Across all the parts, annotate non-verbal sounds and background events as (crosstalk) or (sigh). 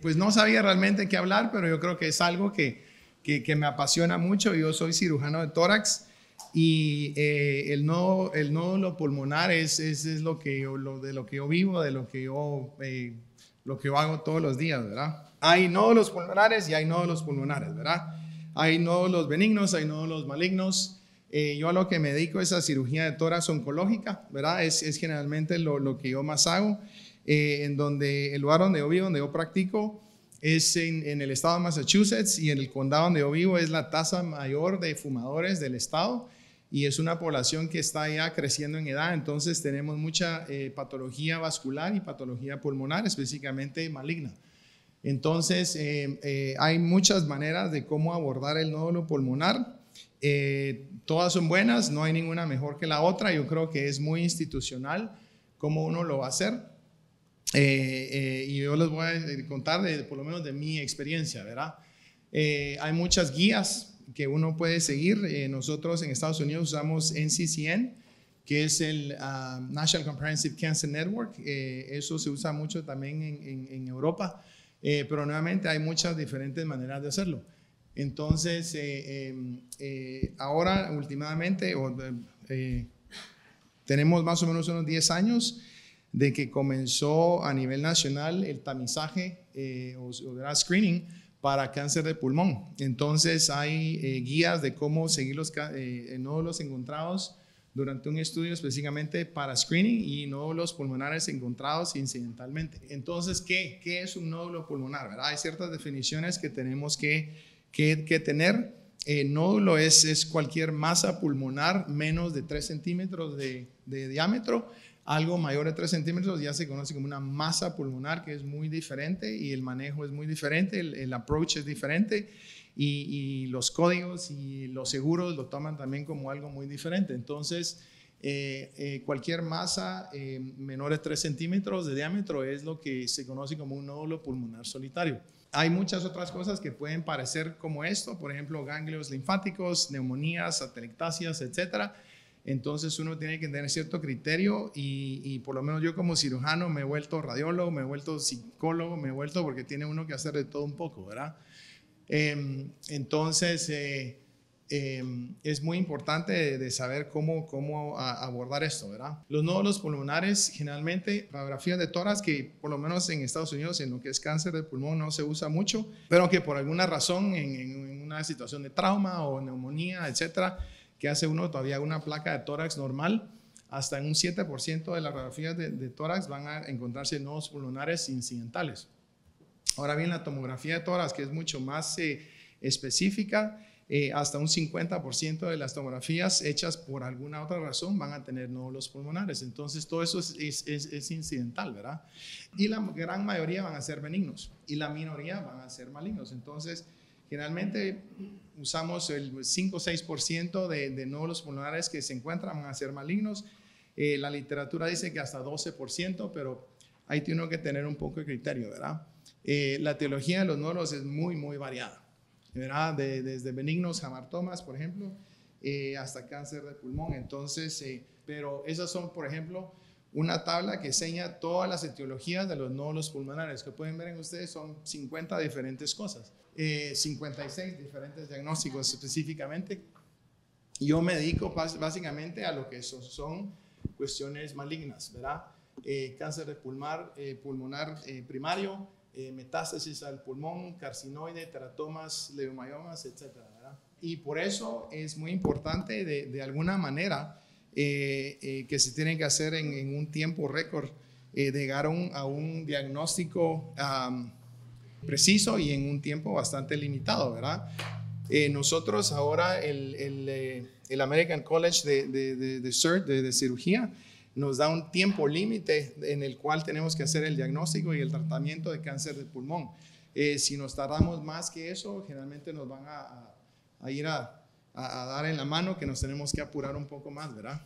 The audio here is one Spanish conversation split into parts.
pues no sabía realmente qué hablar, pero yo creo que es algo que, me apasiona mucho. Yo soy cirujano de tórax y eh, el, nódulo, pulmonar es, es, lo que yo, lo, de lo que yo vivo, de lo que yo, eh, lo que hago todos los días, ¿verdad? Hay nódulos pulmonares y hay nódulos pulmonares, ¿verdad? Hay nódulos benignos, hay nódulos malignos. Eh, yo a lo que me dedico es a cirugía de tórax oncológica, ¿verdad? Es, es generalmente lo, lo, que yo más hago. Eh, en donde el lugar donde yo vivo, donde yo practico, es en, el estado de Massachusetts y en el condado donde yo vivo es la tasa mayor de fumadores del estado y es una población que está ya creciendo en edad, entonces tenemos mucha eh, patología vascular y patología pulmonar, específicamente maligna. Entonces, eh, hay muchas maneras de cómo abordar el nódulo pulmonar. todas son buenas, no hay ninguna mejor que la otra. Yo creo que es muy institucional cómo uno lo va a hacer. Eh, eh, y yo les voy a eh, contar por lo menos de mi experiencia, ¿verdad? hay muchas guías que uno puede seguir. nosotros en Estados Unidos usamos NCCN, que es el ah, National Comprehensive Cancer Network. eso se usa mucho también en, en Europa, pero nuevamente hay muchas diferentes maneras de hacerlo. Entonces, em, ahora, últimamente, tenemos más o menos unos 10 años de que comenzó a nivel nacional el tamizaje eh, o, el screening para cáncer de pulmón. Entonces hay eh, guías de cómo seguir los eh, nódulos encontrados durante un estudio específicamente para screening y nódulos pulmonares encontrados incidentalmente. Entonces, ¿qué, qué es un nódulo pulmonar? Hay ciertas definiciones que tenemos que, tener. el nódulo es, cualquier masa pulmonar menos de 3 centímetros de diámetro algo mayor de 3 centímetros ya se conoce como una masa pulmonar que es muy diferente y el manejo es muy diferente, el, approach es diferente y, los códigos y los seguros lo toman también como algo muy diferente. Entonces, eh, eh, cualquier masa eh, menor de 3 centímetros de diámetro es lo que se conoce como un nódulo pulmonar solitario. Hay muchas otras cosas que pueden parecer como esto, por ejemplo, ganglios linfáticos, neumonías, atelectasias, etcétera entonces uno tiene que tener cierto criterio y, por lo menos yo como cirujano me he vuelto radiólogo, me he vuelto psicólogo, me he vuelto porque tiene uno que hacer de todo un poco, ¿verdad? Em, entonces eh, em, es muy importante de, saber cómo, cómo abordar esto, ¿verdad? Los nódulos pulmonares generalmente, radiografías de toras que por lo menos en Estados Unidos en lo que es cáncer de pulmón no se usa mucho, pero que por alguna razón en, en una situación de trauma o neumonía, etcétera, que hace uno todavía una placa de tórax normal, hasta en un 7% de las radiografías de, tórax van a encontrarse nodos pulmonares incidentales. Ahora bien, la tomografía de tórax, que es mucho más eh, específica, eh, hasta un 50% de las tomografías hechas por alguna otra razón van a tener nódulos pulmonares. Entonces, todo eso es, incidental, ¿verdad? Y la gran mayoría van a ser benignos y la minoría van a ser malignos. Entonces, generalmente usamos el 5 o 6% de, de nódulos pulmonares que se encuentran a ser malignos. Eh, la literatura dice que hasta 12%, pero ahí tiene que tener un poco de criterio, ¿verdad? Eh, la etiología de los nódulos es muy, muy variada, ¿verdad? De, desde benignos hamartomas, por ejemplo, eh, hasta cáncer de pulmón. Entonces, pero esas son, por ejemplo, una tabla que enseña todas las etiologías de los nódulos pulmonares, que pueden ver en ustedes son 50 diferentes cosas. 56 eh, diferentes diagnósticos específicamente. Yo me dedico básicamente a lo que son, son cuestiones malignas, ¿verdad? Eh, cáncer de pulmar, eh, pulmonar primario, metástasis al pulmón, carcinoide, teratomas, leumayomas, etc. Y por eso es muy importante de, alguna manera que se tiene que hacer en, un tiempo récord, llegar a un, diagnóstico preciso y en un tiempo bastante limitado, ¿verdad? Eh, nosotros ahora, eh, el, American College de, de, de, cirugía, nos da un tiempo límite en el cual tenemos que hacer el diagnóstico y el tratamiento de cáncer de pulmón. Eh, si nos tardamos más que eso, generalmente nos van a, ir a, dar en la mano que nos tenemos que apurar un poco más, ¿verdad?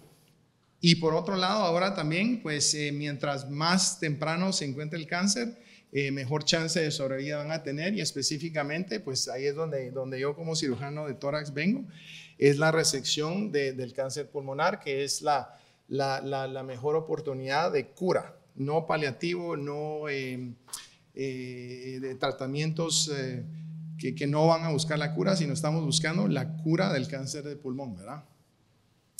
Y por otro lado, ahora también, pues mientras más temprano se encuentra el cáncer, eh, mejor chance de sobrevida van a tener y específicamente, pues ahí es donde, donde yo como cirujano de tórax vengo, es la resección de, del cáncer pulmonar, que es la, la, mejor oportunidad de cura, no paliativo, no eh, eh, de tratamientos que, que, no van a buscar la cura, sino estamos buscando la cura del cáncer de pulmón, ¿verdad?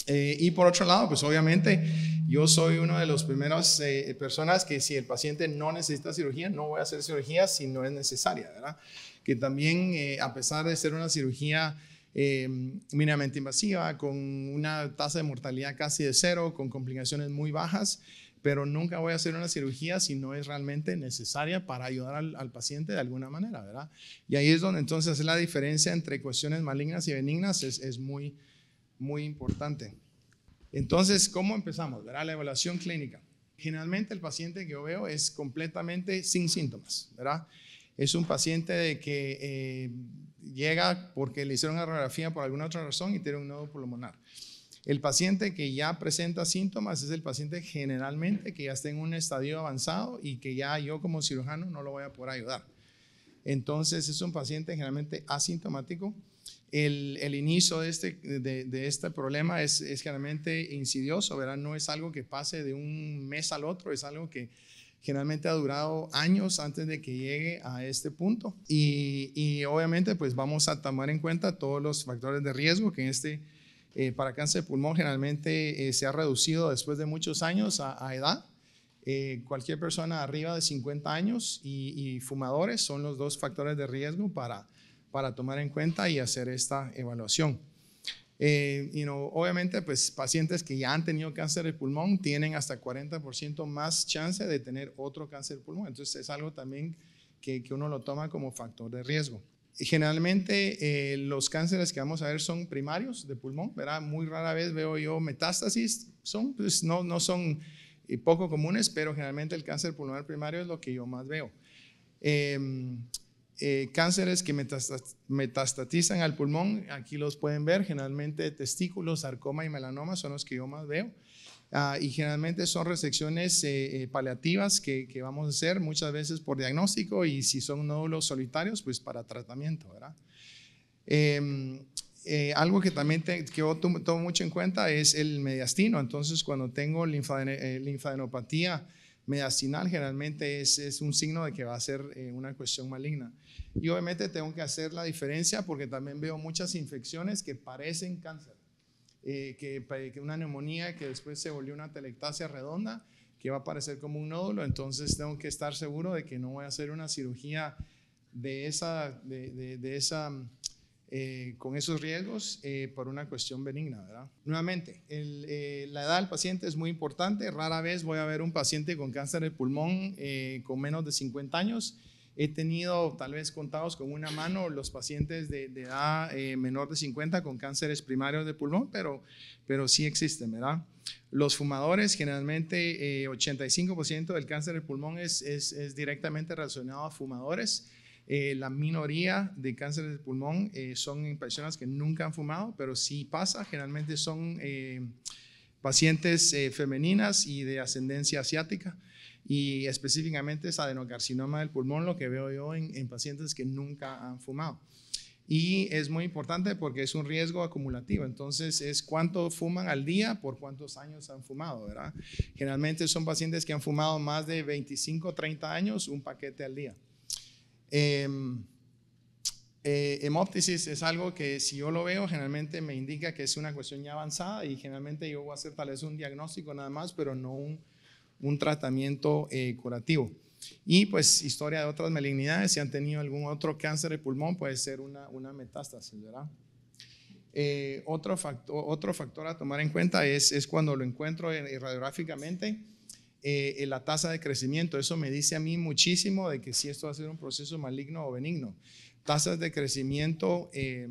y por otro lado, pues obviamente yo soy uno de los primeros eh, personas que si el paciente no necesita cirugía, no voy a hacer cirugía si no es necesaria, ¿verdad? Que también, eh, a pesar de ser una cirugía eh, mínimamente invasiva, con una tasa de mortalidad casi de cero, con complicaciones muy bajas, pero nunca voy a hacer una cirugía si no es realmente necesaria para ayudar al, paciente de alguna manera, ¿verdad? Y ahí es donde entonces la diferencia entre cuestiones malignas y benignas es, es muy, muy importante. Entonces, ¿cómo empezamos? La evaluación clínica. Generalmente el paciente que yo veo es completamente sin síntomas, Es un paciente de que eh, llega porque le hicieron una radiografía por alguna otra razón y tiene un nodo pulmonar. El paciente que ya presenta síntomas es el paciente generalmente que ya está en un estadio avanzado y que ya yo como cirujano no lo voy a poder ayudar. Entonces es un paciente generalmente asintomático el, inicio de este, de, este problema es, generalmente insidioso, verán, No es algo que pase de un mes al otro, es algo que generalmente ha durado años antes de que llegue a este punto. Y, obviamente pues vamos a tomar en cuenta todos los factores de riesgo que en este eh, para cáncer de pulmón generalmente eh, se ha reducido después de muchos años a, edad. Eh, cualquier persona arriba de 50 años y, fumadores son los dos factores de riesgo para para tomar en cuenta y hacer esta evaluación. Eh, you obviamente, pues pacientes que ya han tenido cáncer de pulmón tienen hasta 40% más chance de tener otro cáncer de pulmón. Entonces es algo también que, que uno lo toma como factor de riesgo. Generalmente eh, los cánceres que vamos a ver son primarios de pulmón, ¿verdad? Muy rara vez veo yo metástasis, son, pues, no, no son eh, poco comunes, pero generalmente el cáncer pulmonar primario es lo que yo más veo. Em, eh, cánceres que metastatizan al pulmón, aquí los pueden ver, generalmente testículos, sarcoma y melanoma son los que yo más veo. Ah, y generalmente son resecciones eh, eh, paliativas que, vamos a hacer muchas veces por diagnóstico y si son nódulos solitarios, pues para tratamiento, ¿verdad? Em, algo que también que yo mucho en cuenta es el mediastino. Entonces, cuando tengo linfadenopatía Medicinal generalmente es, un signo de que va a ser eh, una cuestión maligna. Y obviamente tengo que hacer la diferencia porque también veo muchas infecciones que parecen cáncer, eh, que, que, una neumonía que después se volvió una telectasia redonda que va a parecer como un nódulo, entonces tengo que estar seguro de que no voy a hacer una cirugía de esa, de, de esa eh, con esos riesgos eh, por una cuestión benigna, ¿verdad? Nuevamente, eh, la edad del paciente es muy importante. Rara vez voy a ver un paciente con cáncer de pulmón con menos de 50 años. He tenido tal vez contados con una mano los pacientes de, edad menor de 50 con cánceres primarios de pulmón, pero, sí existen, ¿verdad? Los fumadores, generalmente 85% del cáncer de pulmón es, es directamente relacionado a fumadores eh, la minoría de cánceres de pulmón eh, son en personas que nunca han fumado, pero si pasa, generalmente son eh, pacientes femeninas y de ascendencia asiática. Y específicamente es adenocarcinoma del pulmón, lo que veo yo en, en pacientes que nunca han fumado. Y es muy importante porque es un riesgo acumulativo. Entonces, es cuánto fuman al día por cuántos años han fumado, ¿verdad? Generalmente son pacientes que han fumado más de 25, 30 años, un paquete al día. Em, eh, es algo que si yo lo veo, generalmente me indica que es una cuestión ya avanzada y generalmente yo voy a hacer tal vez un diagnóstico nada más, pero no un, tratamiento eh, curativo. Y pues historia de otras malignidades, si han tenido algún otro cáncer de pulmón, puede ser una, metástasis, ¿verdad? Eh, otro, factor, otro factor a tomar en cuenta es cuando lo encuentro eh, radiográficamente eh, eh, la tasa de crecimiento. Eso me dice a mí muchísimo de que si esto va a ser un proceso maligno o benigno. Tasas de crecimiento eh,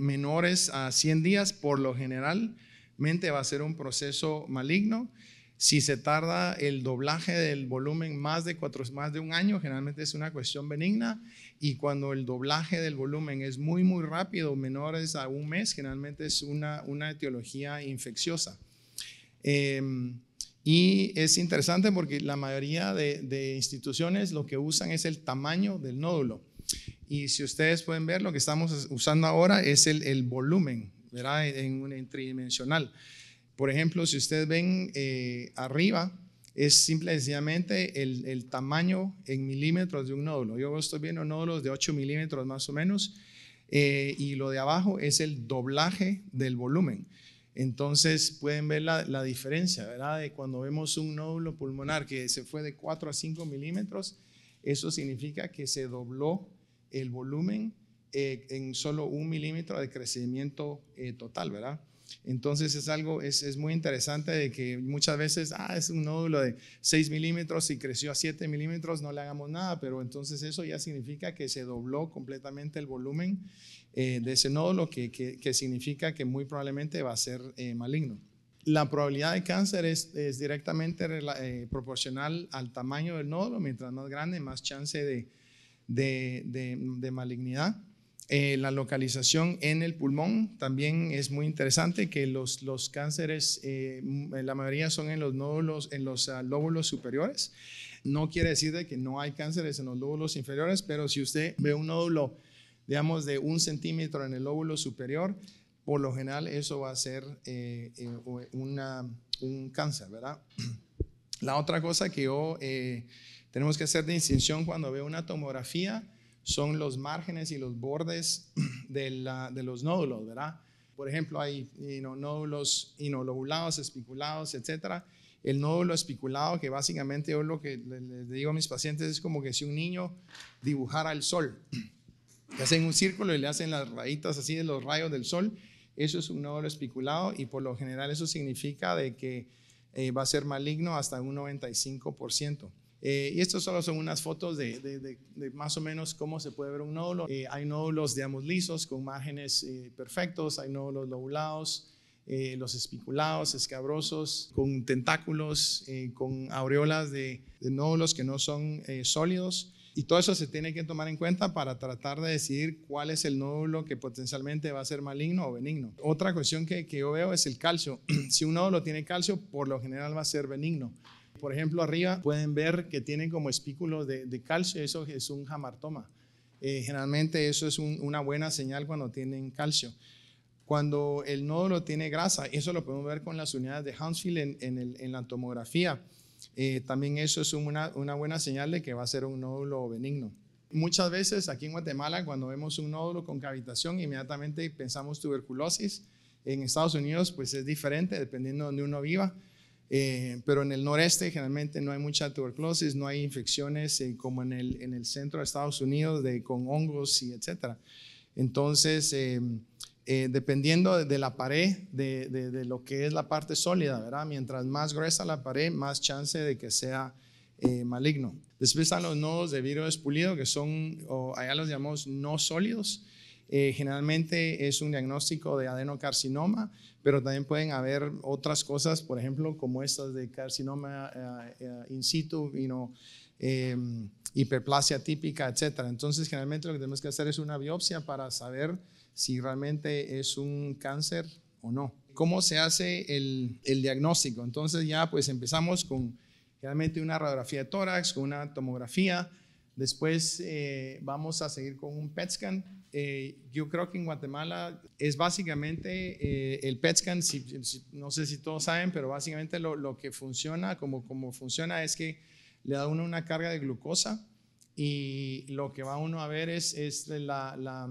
menores a 100 días, por lo generalmente va a ser un proceso maligno. Si se tarda el doblaje del volumen más de, cuatro, más de un año, generalmente es una cuestión benigna. Y cuando el doblaje del volumen es muy, muy rápido, menores a un mes, generalmente es una, una etiología infecciosa. Em, y es interesante porque la mayoría de, instituciones lo que usan es el tamaño del nódulo. Y si ustedes pueden ver, lo que estamos usando ahora es el, volumen, ¿verdad? En, un tridimensional. Por ejemplo, si ustedes ven eh, arriba, es simplemente el, tamaño en milímetros de un nódulo. Yo estoy viendo nódulos de 8 milímetros más o menos. Eh, y lo de abajo es el doblaje del volumen. Entonces pueden ver la, diferencia, ¿verdad? De cuando vemos un nódulo pulmonar que se fue de 4 a 5 milímetros, eso significa que se dobló el volumen eh, en solo un milímetro de crecimiento eh, total, ¿verdad? Entonces es algo, es, muy interesante de que muchas veces, ah, es un nódulo de 6 milímetros y creció a 7 milímetros, no le hagamos nada, pero entonces eso ya significa que se dobló completamente el volumen eh, de ese nódulo, que, que, significa que muy probablemente va a ser eh, maligno. La probabilidad de cáncer es, directamente eh, proporcional al tamaño del nódulo, mientras más grande, más chance de malignidad. Eh, la localización en el pulmón también es muy interesante, que los, cánceres, eh, la mayoría son en los, nódulos, en los ah, lóbulos superiores. No quiere decir de que no hay cánceres en los lóbulos inferiores, pero si usted ve un nódulo, digamos, de un centímetro en el lóbulo superior, por lo general eso va a ser eh, un cáncer, ¿verdad? (clears throat) La otra cosa que yo tenemos que hacer de distinción cuando veo una tomografía son los márgenes y los bordes (clears throat) de, los nódulos, ¿verdad? Por ejemplo, hay nódulos inolobulados, espiculados, etcétera. El nódulo espiculado, que básicamente yo lo que les digo a mis pacientes es como que si un niño dibujara el sol, (clears throat) le hacen un círculo y le hacen las rayitas así de los rayos del sol, eso es un nódulo espiculado y por lo general eso significa de que eh, va a ser maligno hasta un 95%. Eh, y estas solo son unas fotos de, más o menos cómo se puede ver un nódulo. Eh, hay nódulos, digamos, lisos con márgenes eh, perfectos, hay nódulos lobulados, los espiculados, escabrosos, con tentáculos, con aureolas de, nódulos que no son sólidos. Y todo eso se tiene que tomar en cuenta para tratar de decidir cuál es el nódulo que potencialmente va a ser maligno o benigno. Otra cuestión que, que yo veo es el calcio. (clears throat) si un nódulo tiene calcio, por lo general va a ser benigno por ejemplo, arriba pueden ver que tienen como espículos de, calcio, eso es un hamartoma. Eh, generalmente eso es una buena señal cuando tienen calcio. Cuando el nódulo tiene grasa, eso lo podemos ver con las unidades de Hounsfield en, la tomografía. Eh, también eso es una, una buena señal de que va a ser un nódulo benigno. Muchas veces aquí en Guatemala, cuando vemos un nódulo con cavitación, inmediatamente pensamos tuberculosis. En Estados Unidos, pues es diferente, dependiendo de donde uno viva. Eh, pero en el noreste generalmente no hay mucha tuberculosis, no hay infecciones eh, como en el, en el centro de Estados Unidos con hongos y etcétera. Entonces, eh, dependiendo de, la pared, de, de, lo que es la parte sólida, ¿verdad? Mientras más gruesa la pared, más chance de que sea maligno. Después están los nodos de virus pulido, que son, allá los llamamos no sólidos, eh, generalmente es un diagnóstico de adenocarcinoma, pero también pueden haber otras cosas, por ejemplo, como estas de carcinoma eh, eh, in situ, you know, hiperplasia típica, etc. Entonces, generalmente lo que tenemos que hacer es una biopsia para saber si realmente es un cáncer o no. ¿Cómo se hace el, diagnóstico? Entonces ya pues empezamos con realmente una radiografía de tórax, con una tomografía, Después eh, vamos a seguir con un PET scan. Eh, yo creo que en Guatemala es básicamente eh, el PET scan, no sé si todos saben, pero básicamente lo, que funciona, como, como funciona, es que le da uno una carga de glucosa y lo que va uno a ver es, la,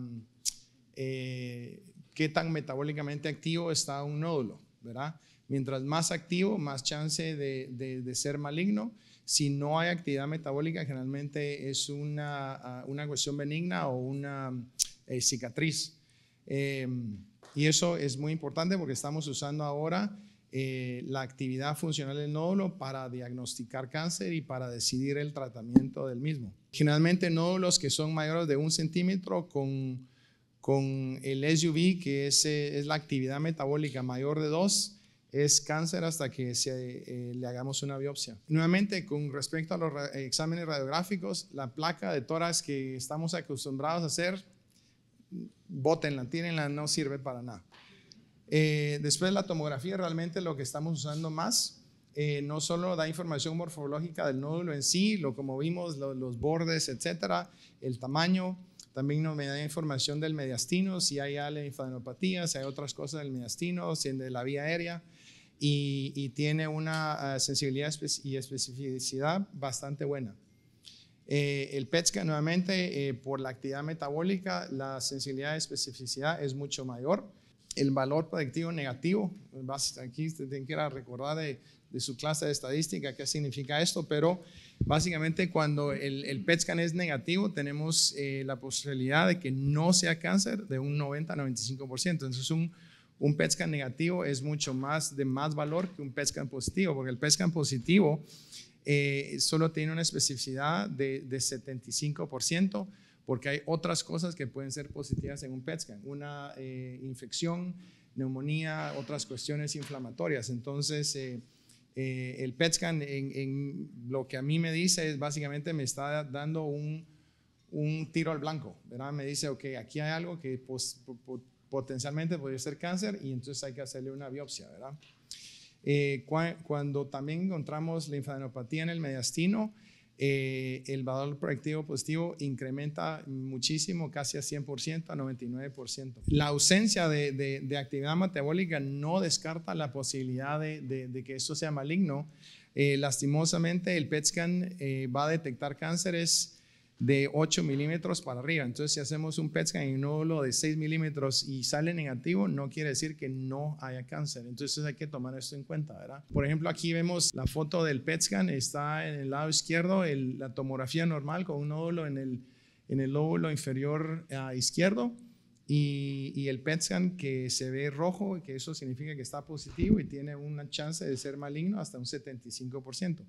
qué tan metabólicamente activo está un nódulo, ¿verdad? Mientras más activo, más chance de, ser maligno. Si no hay actividad metabólica, generalmente es una, ah, cuestión benigna o una eh, cicatriz. Em, y eso es muy importante porque estamos usando ahora eh, la actividad funcional del nódulo para diagnosticar cáncer y para decidir el tratamiento del mismo. Generalmente nódulos que son mayores de un centímetro con, el SUV, que es, eh, es la actividad metabólica mayor de dos es cáncer hasta que eh, le hagamos una biopsia. Nuevamente, con respecto a los eh, exámenes radiográficos, la placa de tórax que estamos acostumbrados a hacer, bótenla, tírenla, no sirve para nada. Eh, después, la tomografía realmente lo que estamos usando más. no solo da información morfológica del nódulo en sí, lo como vimos, los bordes, etcétera, el tamaño, también nos da información del mediastino, si hay linfadenopatías, si hay otras cosas del mediastino, si en de la vía aérea y, tiene una ah, sensibilidad y especificidad bastante buena. Eh, el PETscan nuevamente, eh, por la actividad metabólica, la sensibilidad y especificidad es mucho mayor. El valor predictivo negativo, aquí tienen que recordar de, su clase de estadística qué significa esto, pero básicamente cuando el, el PETSCAN es negativo, tenemos eh, la posibilidad de que no sea cáncer de un 90-95%. Entonces es un un PET scan negativo es mucho más de más valor que un PET positivo, porque el PET positivo eh, solo tiene una especificidad de, 75%, porque hay otras cosas que pueden ser positivas en un PET scan, una eh, infección, neumonía, otras cuestiones inflamatorias. Entonces, eh, el PET scan en, lo que a mí me dice es básicamente me está dando un, tiro al blanco, ¿verdad? Me dice, ok, aquí hay algo que potencialmente podría ser cáncer y entonces hay que hacerle una biopsia, ¿verdad? Eh, cuando también encontramos linfadenopatía en el mediastino, eh, el valor proyectivo positivo incrementa muchísimo, casi a 100%, a 99%. La ausencia de, actividad metabólica no descarta la posibilidad de, que esto sea maligno. Eh, lastimosamente, el PET scan va a detectar cánceres de 8 milímetros para arriba. Entonces, si hacemos un PET scan y un nódulo de 6 milímetros y sale negativo, no quiere decir que no haya cáncer. Entonces, hay que tomar esto en cuenta, ¿verdad? Por ejemplo, aquí vemos la foto del PET scan, está en el lado izquierdo la tomografía normal con un nódulo en el, en el lóbulo inferior ah, izquierdo. Y, y, el PET scan que se ve rojo, que eso significa que está positivo y tiene una chance de ser maligno hasta un 75%.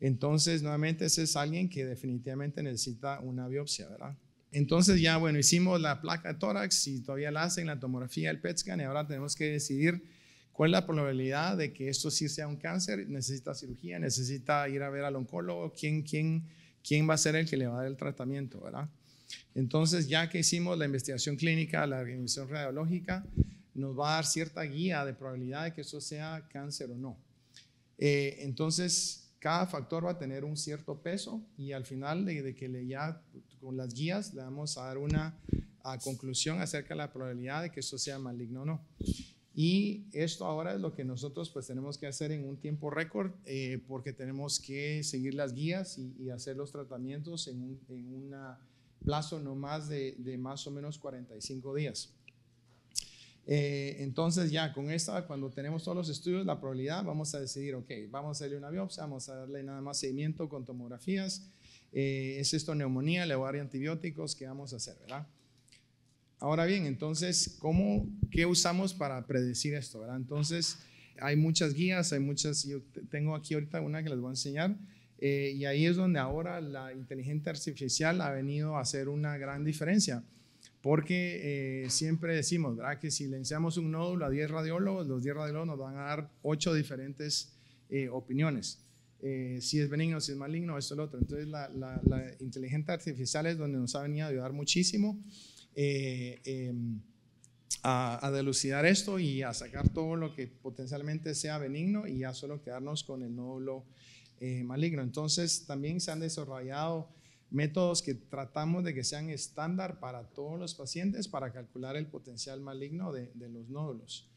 Entonces, nuevamente, ese es alguien que definitivamente necesita una biopsia, ¿verdad? Entonces ya, bueno, hicimos la placa de tórax y todavía la hacen, la tomografía, el PET scan, y ahora tenemos que decidir cuál es la probabilidad de que esto sí sea un cáncer, necesita cirugía, necesita ir a ver al oncólogo, quién, quién, quién va a ser el que le va a dar el tratamiento, ¿verdad? Entonces, ya que hicimos la investigación clínica, la revisión radiológica, nos va a dar cierta guía de probabilidad de que eso sea cáncer o no. Eh, entonces, cada factor va a tener un cierto peso y al final de, que le ya con las guías le vamos a dar una conclusión acerca de la probabilidad de que esto sea maligno o no. Y esto ahora es lo que nosotros pues tenemos que hacer en un tiempo récord eh, porque tenemos que seguir las guías y, hacer los tratamientos en un plazo no más de, de más o menos 45 días. Eh, entonces ya con esta, cuando tenemos todos los estudios, la probabilidad, vamos a decidir, ok, vamos a hacerle una biopsia, vamos a darle nada más seguimiento con tomografías, eh, es esto neumonía, le voy a dar antibióticos, ¿qué vamos a hacer, verdad? Ahora bien, entonces, ¿cómo, ¿qué usamos para predecir esto, verdad? Entonces, hay muchas guías, hay muchas, yo tengo aquí ahorita una que les voy a enseñar, eh, y ahí es donde ahora la inteligencia artificial ha venido a hacer una gran diferencia. Porque eh, siempre decimos, ¿verdad? Que si enseñamos un nódulo a 10 radiólogos, los 10 radiólogos nos van a dar 8 diferentes eh, opiniones. Eh, si es benigno, si es maligno, esto, lo otro. Entonces, la, inteligencia artificial es donde nos ha venido a ayudar muchísimo em, a, a, delucidar esto y a sacar todo lo que potencialmente sea benigno y ya solo quedarnos con el nódulo maligno. Entonces, también se han desarrollado métodos que tratamos de que sean estándar para todos los pacientes para calcular el potencial maligno de, los nódulos.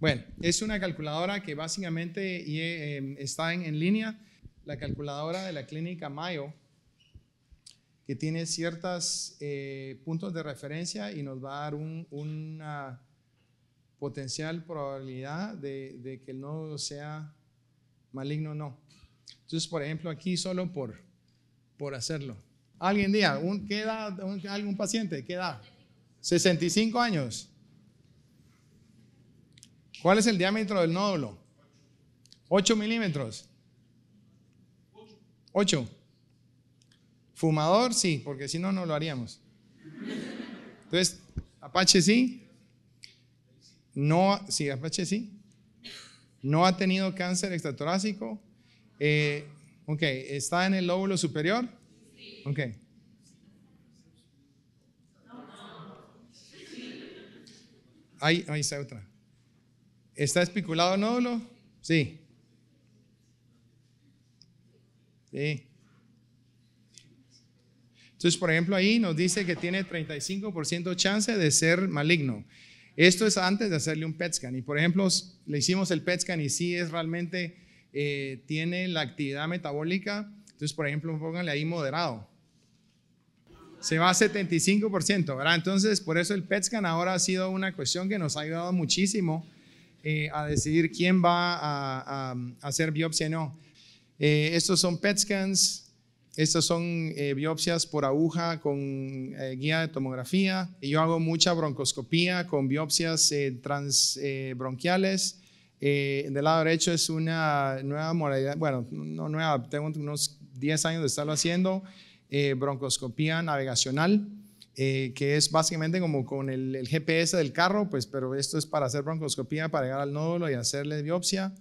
Bueno, es una calculadora que básicamente eh, em, está en, en, línea, la calculadora de la clínica Mayo, que tiene ciertos eh, puntos de referencia y nos va a dar un, una potencial probabilidad de, de que el nódulo sea maligno o no. Entonces, por ejemplo, aquí solo por por hacerlo. Alguien día, ¿qué edad, algún paciente, qué edad? 65 años. ¿Cuál es el diámetro del nódulo? 8 milímetros. 8. Fumador, sí, porque si no, no lo haríamos. Entonces, Apache sí. No, sí, Apache sí. No ha tenido cáncer extratorácico. Eh, Ok, ¿está en el lóbulo superior? Sí. Ok. Ahí, está otra. ¿Está especulado el nódulo? Sí. Sí. Entonces, por ejemplo, ahí nos dice que tiene 35% chance de ser maligno. Esto es antes de hacerle un PET scan. Y por ejemplo, le hicimos el PET scan y sí es realmente eh, tiene la actividad metabólica, entonces por ejemplo pónganle ahí moderado. Se va a 75%, ¿verdad? Entonces por eso el PET scan ahora ha sido una cuestión que nos ha ayudado muchísimo eh, a decidir quién va a, hacer biopsia o no. Eh, estos son PET scans, estas son biopsias por aguja con guía de tomografía. Yo hago mucha broncoscopía con biopsias transbronquiales. Eh, del lado derecho es una nueva modalidad, bueno, no nueva, tengo unos 10 años de estarlo haciendo, eh, broncoscopía navegacional, eh, que es básicamente como con el, GPS del carro, pues, pero esto es para hacer broncoscopía, para llegar al nódulo y hacerle biopsia.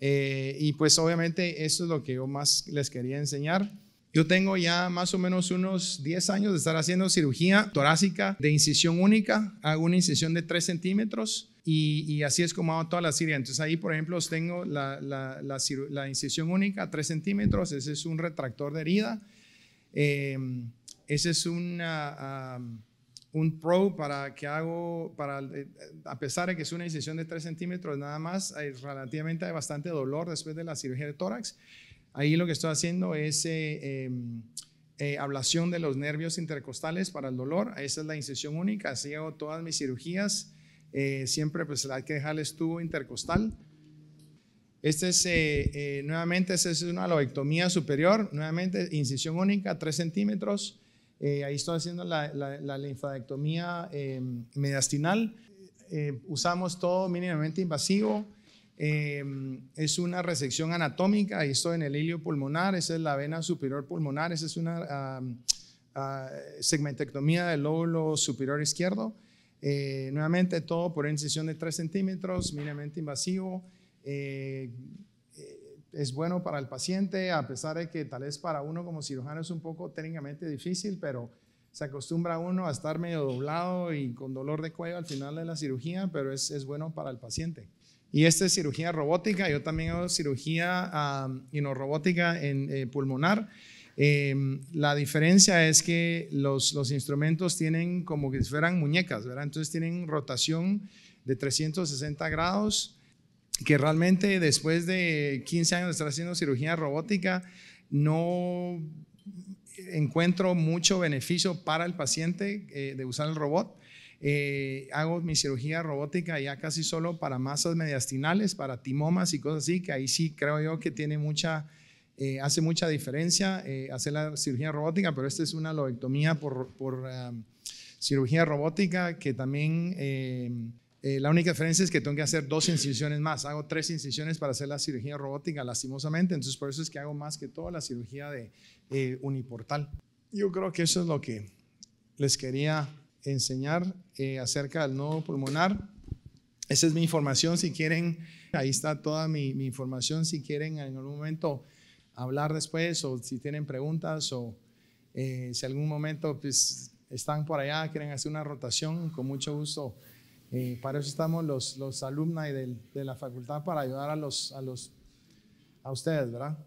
y pues obviamente esto es lo que yo más les quería enseñar. Yo tengo ya más o menos unos 10 años de estar haciendo cirugía torácica de incisión única. Hago una incisión de 3 centímetros y, así es como hago toda la cirugía. Entonces ahí, por ejemplo, tengo la, incisión única, 3 centímetros, ese es un retractor de herida, em, ese es un pro para que hago, para, eh, eh, a pesar de que es una incisión de 3 centímetros nada más, hay, relativamente hay bastante dolor después de la cirugía de tórax. Ahí lo que estoy haciendo es... Eh, em, ablación de los nervios intercostales para el dolor. Esa es la incisión única. Así hago todas mis cirugías. Eh, siempre pues hay que el estuvo intercostal. Este es, eh, eh, nuevamente, es una lobectomía superior, nuevamente incisión única, 3 centímetros. ahí estoy haciendo la, la, la linfadectomía em, mediastinal. usamos todo mínimamente invasivo. Em, es una resección anatómica, ahí estoy en el hilio pulmonar, esa es la vena superior pulmonar, esa es una ah, segmentectomía del lóbulo superior izquierdo. Eh, nuevamente, todo por incisión de 3 centímetros, mínimamente invasivo. Eh, eh, es bueno para el paciente, a pesar de que tal vez para uno como cirujano es un poco técnicamente difícil, pero se acostumbra uno a estar medio doblado y con dolor de cuello al final de la cirugía, pero es, bueno para el paciente. Y esta es cirugía robótica, yo también hago cirugía um, en pulmonar. Em, la diferencia es que los, instrumentos tienen como que fueran muñecas, ¿verdad? Entonces tienen rotación de 360 grados, que realmente después de 15 años de estar haciendo cirugía robótica, no encuentro mucho beneficio para el paciente eh, de usar el robot. Eh, hago mi cirugía robótica ya casi solo para masas mediastinales, para timomas y cosas así, que ahí sí creo yo que tiene mucha eh, hace mucha diferencia eh, hacer la cirugía robótica, pero esta es una lobectomía por, ah, cirugía robótica que también eh, la única diferencia es que tengo que hacer dos incisiones más. Hago tres incisiones para hacer la cirugía robótica, lastimosamente. Entonces, por eso es que hago más que toda la cirugía de uniportal. Yo creo que eso es lo que les quería enseñar acerca del nodo pulmonar. Esa es mi información. Si quieren, ahí está toda mi, mi información. Si quieren en algún momento hablar después o si tienen preguntas o eh, si algún momento pues, están por allá, quieren hacer una rotación, con mucho gusto. Eh, para eso estamos los, los de, de la facultad para ayudar a, los, a, los, a ustedes, ¿verdad?